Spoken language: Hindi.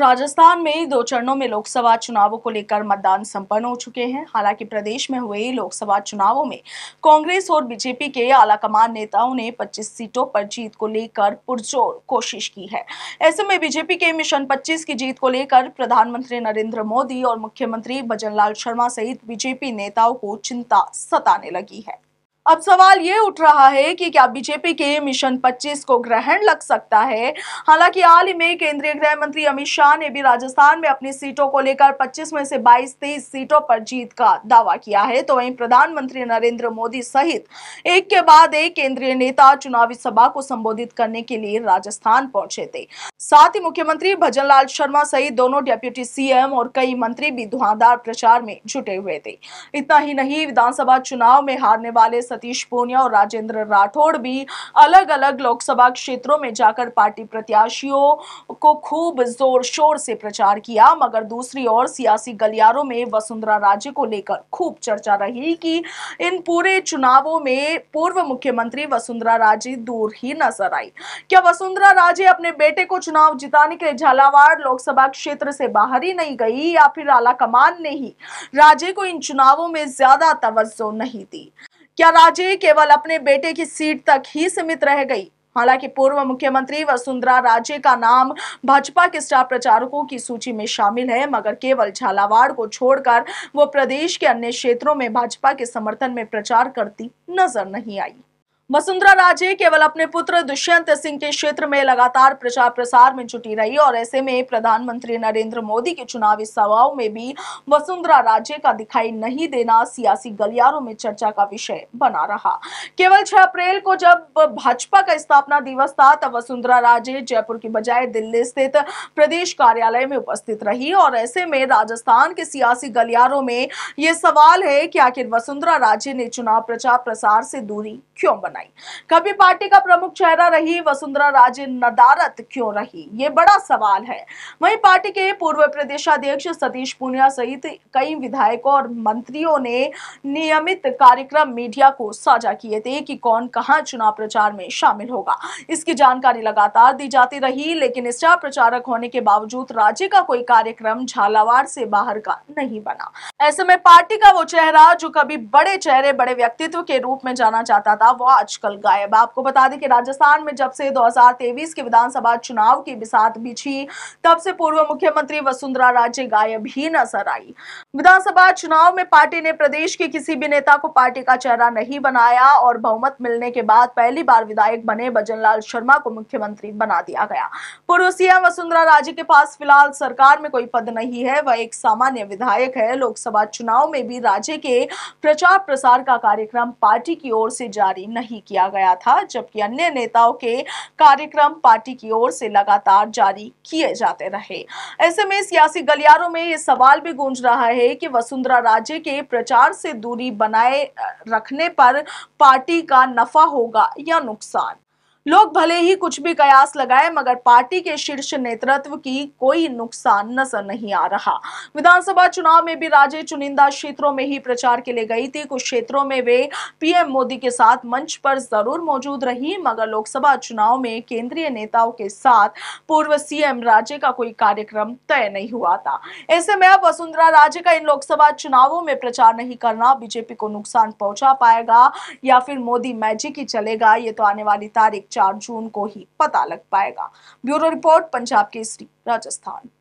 राजस्थान में दो चरणों में लोकसभा चुनावों को लेकर मतदान संपन्न हो चुके हैं हालांकि प्रदेश में हुए लोकसभा चुनावों में कांग्रेस और बीजेपी के आलाकमान नेताओं ने 25 सीटों पर जीत को लेकर पुरजोर कोशिश की है ऐसे में बीजेपी के मिशन 25 की जीत को लेकर प्रधानमंत्री नरेंद्र मोदी और मुख्यमंत्री भजन शर्मा सहित बीजेपी नेताओं को चिंता सताने लगी है अब सवाल ये उठ रहा है कि क्या बीजेपी के मिशन 25 को ग्रहण लग सकता है हालांकि हाल ही में केंद्रीय गृह मंत्री अमित शाह ने भी राजस्थान में अपनी सीटों को लेकर 25 में से 22 तेईस सीटों पर जीत का दावा किया है तो वहीं प्रधानमंत्री नरेंद्र मोदी सहित एक के बाद एक केंद्रीय नेता चुनावी सभा को संबोधित करने के लिए राजस्थान पहुंचे थे साथ ही मुख्यमंत्री भजन लाल शर्मा सहित दोनों डेप्यूटी सीएम और कई मंत्री भी धुआंधार प्रचार में जुटे हुए थे इतना ही नहीं विधानसभा चुनाव में हारने वाले सतीश पूनिया और राजेंद्र राठौड़ भी अलग अलग लोकसभा क्षेत्रों में जाकर पार्टी प्रत्याशियों को खूब जोर शोर से प्रचार किया मगर दूसरी ओर सियासी गलियारों में वसुंधरा राजे को लेकर खूब चर्चा रही कि इन पूरे चुनावों में पूर्व मुख्यमंत्री वसुंधरा राजे दूर ही नजर आई क्या वसुंधरा राजे अपने बेटे को चुनाव जिताने के झालावाड़ लोकसभा क्षेत्र से बाहर ही नहीं गई या फिर आला कमान ने ही राजे को इन चुनावों में ज्यादा तवज्जो नहीं दी क्या राज्य केवल अपने बेटे की सीट तक ही सीमित रह गई हालांकि पूर्व मुख्यमंत्री वसुंधरा राजे का नाम भाजपा के स्टार प्रचारकों की सूची में शामिल है मगर केवल झालावाड़ को छोड़कर वो प्रदेश के अन्य क्षेत्रों में भाजपा के समर्थन में प्रचार करती नजर नहीं आई वसुंधरा राजे केवल अपने पुत्र दुष्यंत सिंह के क्षेत्र में लगातार प्रचार प्रसार में जुटी रही और ऐसे में प्रधानमंत्री नरेंद्र मोदी की चुनावी सभाओं में भी वसुंधरा राजे का दिखाई नहीं देना सियासी गलियारों में चर्चा का विषय बना रहा केवल 6 अप्रैल को जब भाजपा का स्थापना दिवस था तब वसुंधरा राजे जयपुर की बजाय दिल्ली स्थित प्रदेश कार्यालय में उपस्थित रही और ऐसे में राजस्थान के सियासी गलियारों में ये सवाल है कि आखिर वसुंधरा राजे ने चुनाव प्रचार प्रसार से दूरी क्यों बनाई बनाई कभी पार्टी का प्रमुख चेहरा रही वसुंधरा राजे नदारत क्यों रही ये बड़ा सवाल है वहीं पार्टी के पूर्व प्रदेशाध्यक्ष सतीश पूनिया सहित कई विधायकों और मंत्रियों ने नियमित कार्यक्रम मीडिया को साझा किए थे कि कौन कहां चुनाव प्रचार में शामिल होगा इसकी जानकारी लगातार दी जाती रही लेकिन स्टार प्रचारक होने के बावजूद राज्य का कोई कार्यक्रम झालावाड़ से बाहर का नहीं बना ऐसे में पार्टी का वो चेहरा जो कभी बड़े चेहरे बड़े व्यक्तित्व के रूप में जाना जाता था वो आज आजकल गायब आपको बता दें कि राजस्थान में जब से 2023 के विधानसभा चुनाव की बिसात बिछी तब से पूर्व मुख्यमंत्री वसुंधरा राजे गायब ही नजर आई विधानसभा चुनाव में पार्टी ने प्रदेश के किसी भी नेता को पार्टी का चेहरा नहीं बनाया और बहुमत मिलने के बाद पहली बार विधायक बने भजनलाल शर्मा को मुख्यमंत्री बना दिया गया पूर्व सीएम वसुंधरा राजे के पास फिलहाल सरकार में कोई पद नहीं है वह एक सामान्य विधायक है लोकसभा चुनाव में भी राजे के प्रचार प्रसार का कार्यक्रम पार्टी की ओर से जारी नहीं भी किया गया था जबकि अन्य नेताओं के कार्यक्रम पार्टी की ओर से लगातार जारी किए जाते रहे ऐसे में सियासी गलियारों में ये सवाल भी गूंज रहा है कि वसुंधरा राजे के प्रचार से दूरी बनाए रखने पर पार्टी का नफा होगा या नुकसान लोग भले ही कुछ भी कयास लगाए मगर पार्टी के शीर्ष नेतृत्व की कोई नुकसान नजर नहीं आ रहा विधानसभा चुनाव में भी राजे चुनिंदा क्षेत्रों में ही प्रचार के लिए गई थी कुछ क्षेत्रों में वे पीएम मोदी के साथ मंच पर जरूर मौजूद रही मगर लोकसभा चुनाव में केंद्रीय नेताओं के साथ पूर्व सीएम राज्य का कोई कार्यक्रम तय नहीं हुआ था ऐसे में अब वसुंधरा राजे का इन लोकसभा चुनावों में प्रचार नहीं करना बीजेपी को नुकसान पहुंचा पाएगा या फिर मोदी मैजिक ही चलेगा ये तो आने वाली तारीख चार जून को ही पता लग पाएगा ब्यूरो रिपोर्ट पंजाब केसरी राजस्थान